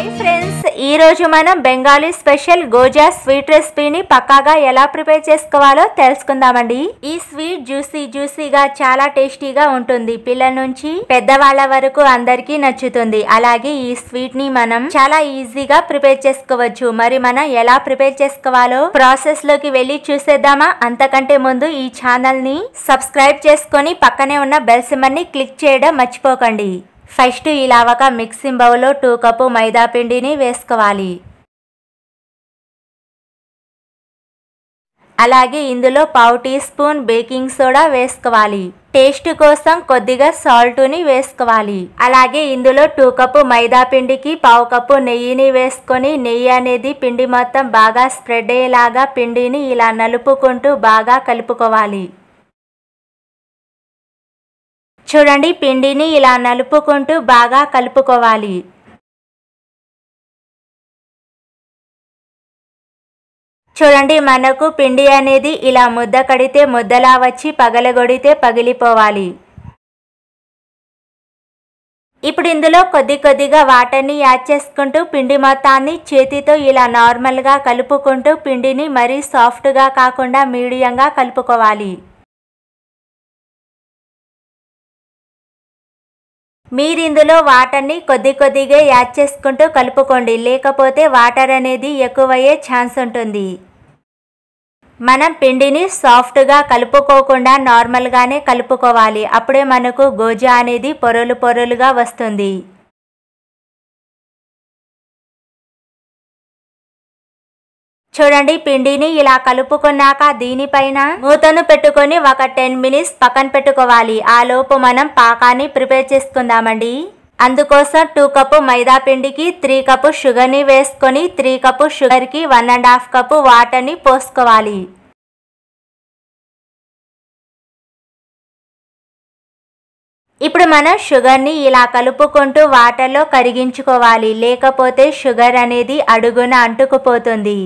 hi friends ఈరోజు మనం Bengali special గోజా sweet రెసిపీని పక్కాగా ఎలా ప్రిపేర్ చేసుకోవాలో తెలుసుకుందామండి ఈ స్వీట్ జ్యూసీ జ్యూసీగా చాలా టేస్టీగా ఉంటుంది పిల్లల నుంచి పెద్దవాళ్ళ వరకు అందరికీ నచ్చుతుంది అలాగే ఈ స్వీట్ ని మనం చాలా ఈజీగా ప్రిపేర్ చేసుకోవచ్చు మరి మనం ఎలా ప్రిపేర్ చేసుకోవాలో ప్రాసెస్ లోకి వెళ్ళి చూసేద్దామా అంతకంటే ముందు ఈ ఛానల్ ని సబ్స్క్రైబ్ చేసుకొని పక్కనే ఉన్న బెల్సిమర్ ని క్లిక్ చేయడం మర్చిపోకండి ఫస్ట్ ఇలా ఒక మిక్సింగ్ బౌల్లో టూ కప్పు మైదాపిండిని వేసుకోవాలి అలాగే ఇందులో పావు టీ స్పూన్ బేకింగ్ సోడా వేసుకోవాలి టేస్ట్ కోసం కొద్దిగా సాల్ట్ని వేసుకోవాలి అలాగే ఇందులో టూ కప్పు మైదా పిండికి పావు కప్పు నెయ్యిని వేసుకొని నెయ్యి అనేది పిండి మొత్తం బాగా స్ప్రెడ్ అయ్యేలాగా పిండిని ఇలా నలుపుకుంటూ బాగా కలుపుకోవాలి చూడండి పిండిని ఇలా నలుపుకుంటూ బాగా కలుపుకోవాలి చూడండి మనకు పిండి అనేది ఇలా ముద్ద కడితే ముద్దలా వచ్చి పగలగొడితే పగిలిపోవాలి ఇప్పుడు ఇందులో కొద్ది కొద్దిగా వాటర్ని యాడ్ చేసుకుంటూ పిండి మొత్తాన్ని చేతితో ఇలా నార్మల్గా కలుపుకుంటూ పిండిని మరీ సాఫ్ట్గా కాకుండా మీడియంగా కలుపుకోవాలి మీరు ఇందులో వాటర్ని కొద్ది కొద్దిగా యాడ్ చేసుకుంటూ కలుపుకోండి లేకపోతే వాటర్ అనేది ఎక్కువయ్యే ఛాన్స్ ఉంటుంది మనం పిండిని సాఫ్ట్గా కలుపుకోకుండా నార్మల్గానే కలుపుకోవాలి అప్పుడే మనకు గోజా అనేది పొరలు పొరలుగా వస్తుంది చూడండి పిండిని ఇలా కలుపుకున్నాక దీనిపైన మూతను పెట్టుకొని ఒక టెన్ మినిట్స్ పక్కన పెట్టుకోవాలి ఆ లోపు మనం పాకాన్ని ప్రిపేర్ చేసుకుందామండి అందుకోసం టూ కప్పు మైదా పిండికి త్రీ కప్పు షుగర్ని వేసుకొని త్రీ కప్పు షుగర్కి వన్ అండ్ హాఫ్ కప్పు వాటర్ని పోసుకోవాలి ఇప్పుడు మనం షుగర్ని ఇలా కలుపుకుంటూ వాటర్లో కరిగించుకోవాలి లేకపోతే షుగర్ అనేది అడుగున అంటుకుపోతుంది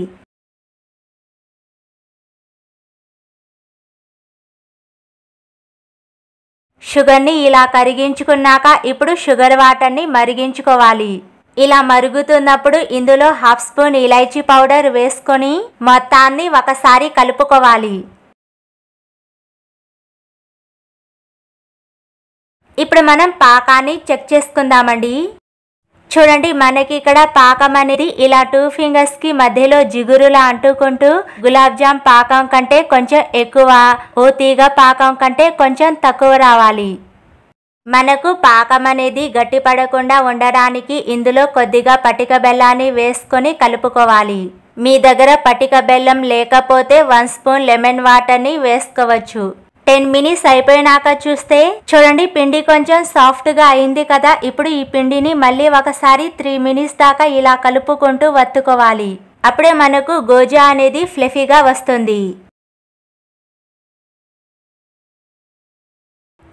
షుగర్ని ఇలా కరిగించుకున్నాక ఇప్పుడు షుగర్ వాటర్ని మరిగించుకోవాలి ఇలా మరుగుతున్నప్పుడు ఇందులో హాఫ్ స్పూన్ ఇలైచీ పౌడర్ వేసుకొని మొత్తాన్ని ఒకసారి కలుపుకోవాలి ఇప్పుడు మనం పాకాన్ని చెక్ చేసుకుందామండి చూడండి మనకి ఇక్కడ పాకం అనేది ఇలా టూ ఫింగర్స్ కి మధ్యలో జిగురులా అంటుకుంటూ గులాబ్ జామ్ పాకం కంటే కొంచెం ఎక్కువ ఓ తీగ పాకం కంటే కొంచెం తక్కువ రావాలి మనకు పాకం అనేది గట్టి పడకుండా ఉండడానికి ఇందులో కొద్దిగా పటిక బెల్లాన్ని వేసుకొని కలుపుకోవాలి మీ దగ్గర పటిక బెల్లం లేకపోతే వన్ స్పూన్ లెమన్ వాటర్ని వేసుకోవచ్చు టెన్ మినిట్స్ అయిపోయినాక చూస్తే చూడండి పిండి కొంచెం సాఫ్ట్గా అయింది కదా ఇప్పుడు ఈ పిండిని మళ్ళీ ఒకసారి త్రీ మినిట్స్ దాకా ఇలా కలుపుకుంటూ వత్తుకోవాలి అప్పుడే మనకు గోజా అనేది ఫ్లెఫీగా వస్తుంది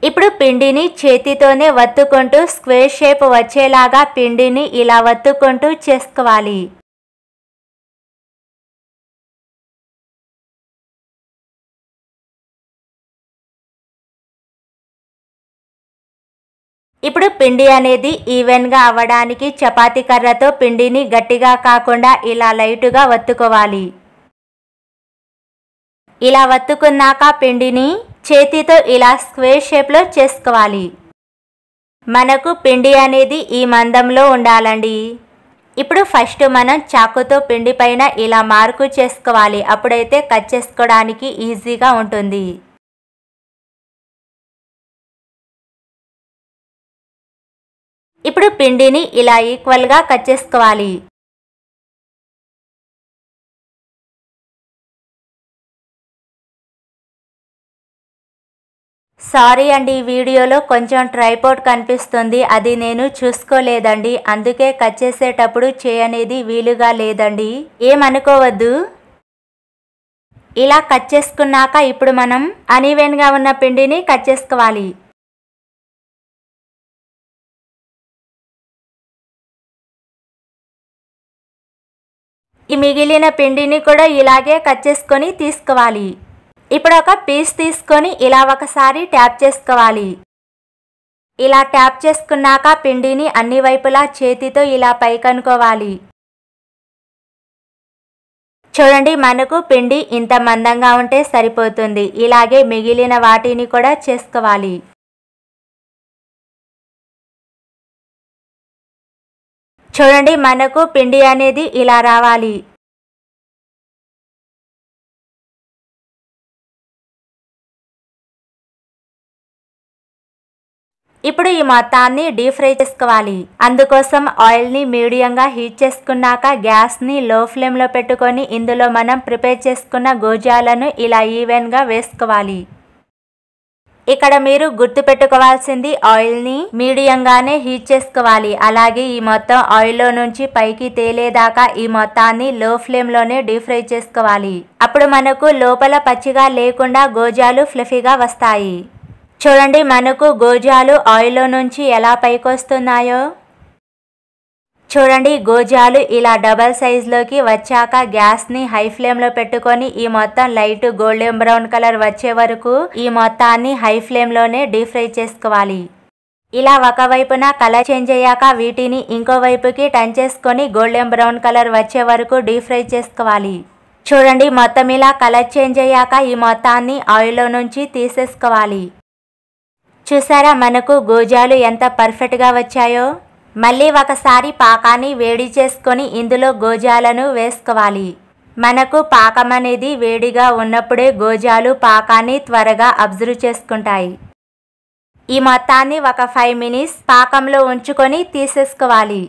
ఇప్పుడు పిండిని చేతితోనే వత్తుకుంటూ స్క్వేర్ షేప్ వచ్చేలాగా పిండిని ఇలా వత్తుకుంటూ చేసుకోవాలి ఇప్పుడు పిండి అనేది ఈవెన్గా అవ్వడానికి చపాతీ కర్రతో పిండిని గట్టిగా కాకుండా ఇలా లైటుగా వత్తుకోవాలి ఇలా వత్తుకున్నాక పిండిని చేతితో ఇలా స్క్వేర్ షేప్లో చేసుకోవాలి మనకు పిండి అనేది ఈ మందంలో ఉండాలండి ఇప్పుడు ఫస్ట్ మనం చాకుతో పిండి పైన ఇలా మార్కు చేసుకోవాలి అప్పుడైతే కట్ చేసుకోవడానికి ఈజీగా ఉంటుంది ఇప్పుడు పిండిని ఇలా ఈక్వల్గా కట్ చేసుకోవాలి సారీ అండి ఈ వీడియోలో కొంచెం ట్రైపోర్ట్ కనిపిస్తుంది అది నేను చూసుకోలేదండి అందుకే కట్ చేసేటప్పుడు చేయనేది వీలుగా లేదండి ఏమనుకోవద్దు ఇలా కట్ చేసుకున్నాక ఇప్పుడు మనం అనివెన్గా ఉన్న పిండిని కట్ చేసుకోవాలి ఈ మిగిలిన పిండిని కూడా ఇలాగే కట్ చేసుకొని తీసుకోవాలి ఇప్పుడు ఒక పీస్ తీసుకొని ఇలా ఒకసారి ట్యాప్ చేసుకోవాలి ఇలా ట్యాప్ చేసుకున్నాక పిండిని అన్ని వైపులా చేతితో ఇలా పైకనుకోవాలి చూడండి మనకు పిండి ఇంత మందంగా ఉంటే సరిపోతుంది ఇలాగే మిగిలిన వాటిని కూడా చేసుకోవాలి చూడండి మనకు పిండి అనేది ఇలా రావాలి ఇప్పుడు ఈ మొత్తాన్ని డీప్ ఫ్రై చేసుకోవాలి అందుకోసం ఆయిల్ని మీడియంగా హీట్ చేసుకున్నాక గ్యాస్ని లో ఫ్లేమ్లో పెట్టుకొని ఇందులో మనం ప్రిపేర్ చేసుకున్న గోజాలను ఇలా ఈవెన్గా వేసుకోవాలి ఇక్కడ మీరు గుర్తు గుర్తుపెట్టుకోవాల్సింది ఆయిల్ని మీడియంగానే హీట్ చేసుకోవాలి అలాగే ఈ మొత్తం ఆయిల్లో నుంచి పైకి తేలేదాకా ఈ మొత్తాన్ని లో ఫ్లేమ్లోనే డీప్ ఫ్రై చేసుకోవాలి అప్పుడు మనకు లోపల పచ్చిగా లేకుండా గోజాలు ఫ్లఫీగా వస్తాయి చూడండి మనకు గోజాలు ఆయిల్లో నుంచి ఎలా పైకొస్తున్నాయో చూడండి గోజాలు ఇలా డబల్ సైజులోకి వచ్చాక గ్యాస్ని హై ఫ్లేమ్లో పెట్టుకొని ఈ మొత్తం లైట్ గోల్డెన్ బ్రౌన్ కలర్ వచ్చే వరకు ఈ మొత్తాన్ని హై ఫ్లేమ్లోనే డీప్ ఫ్రై చేసుకోవాలి ఇలా ఒకవైపున కలర్ చేంజ్ అయ్యాక వీటిని ఇంకోవైపుకి టన్ చేసుకొని గోల్డెన్ బ్రౌన్ కలర్ వచ్చే వరకు డీప్ ఫ్రై చేసుకోవాలి చూడండి మొత్తం ఇలా కలర్ చేంజ్ అయ్యాక ఈ మొత్తాన్ని ఆయిల్లో నుంచి తీసేసుకోవాలి చూసారా మనకు గోజాలు ఎంత పర్ఫెక్ట్గా వచ్చాయో మళ్ళీ ఒకసారి పాకాన్ని వేడి చేసుకొని ఇందులో గోజాలను వేసుకోవాలి మనకు పాకం అనేది వేడిగా ఉన్నప్పుడే గోజాలు పాకాన్ని త్వరగా అబ్జర్వ్ చేసుకుంటాయి ఈ మొత్తాన్ని ఒక ఫైవ్ మినిట్స్ పాకంలో ఉంచుకొని తీసేసుకోవాలి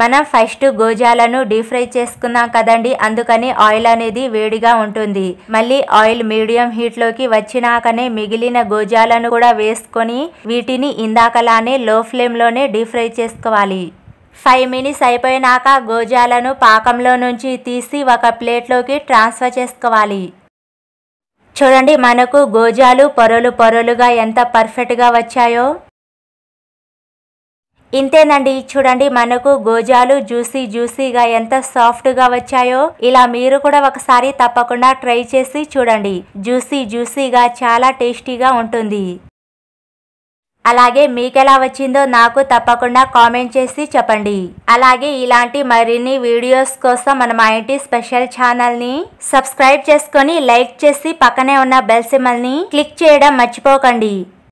మనం ఫస్ట్ గోజాలను డీప్ ఫ్రై చేసుకున్నాం కదండి అందుకని ఆయిల్ అనేది వేడిగా ఉంటుంది మళ్ళీ ఆయిల్ మీడియం హీట్ లోకి వచ్చినాకనే మిగిలిన గోజాలను కూడా వేసుకొని వీటిని ఇందాకలానే లో ఫ్లేమ్ లోనే డీప్ ఫ్రై చేసుకోవాలి ఫైవ్ మినిట్స్ అయిపోయినాక గోజాలను పాకంలో నుంచి తీసి ఒక ప్లేట్లోకి ట్రాన్స్ఫర్ చేసుకోవాలి చూడండి మనకు గోజాలు పొరలు పొరలుగా ఎంత పర్ఫెక్ట్గా వచ్చాయో ఇంతేనండి చూడండి మనకు గోజాలు జ్యూసీ జ్యూసీగా ఎంత సాఫ్ట్గా వచ్చాయో ఇలా మీరు కూడా ఒకసారి తప్పకుండా ట్రై చేసి చూడండి జ్యూసీ జ్యూసీగా చాలా టేస్టీగా ఉంటుంది అలాగే మీకెలా వచ్చిందో నాకు తప్పకుండా కామెంట్ చేసి చెప్పండి అలాగే ఇలాంటి మరిన్ని వీడియోస్ కోసం మన మా ఇంటి స్పెషల్ ఛానల్ని సబ్స్క్రైబ్ చేసుకొని లైక్ చేసి పక్కనే ఉన్న బెల్ సిమల్ని క్లిక్ చేయడం మర్చిపోకండి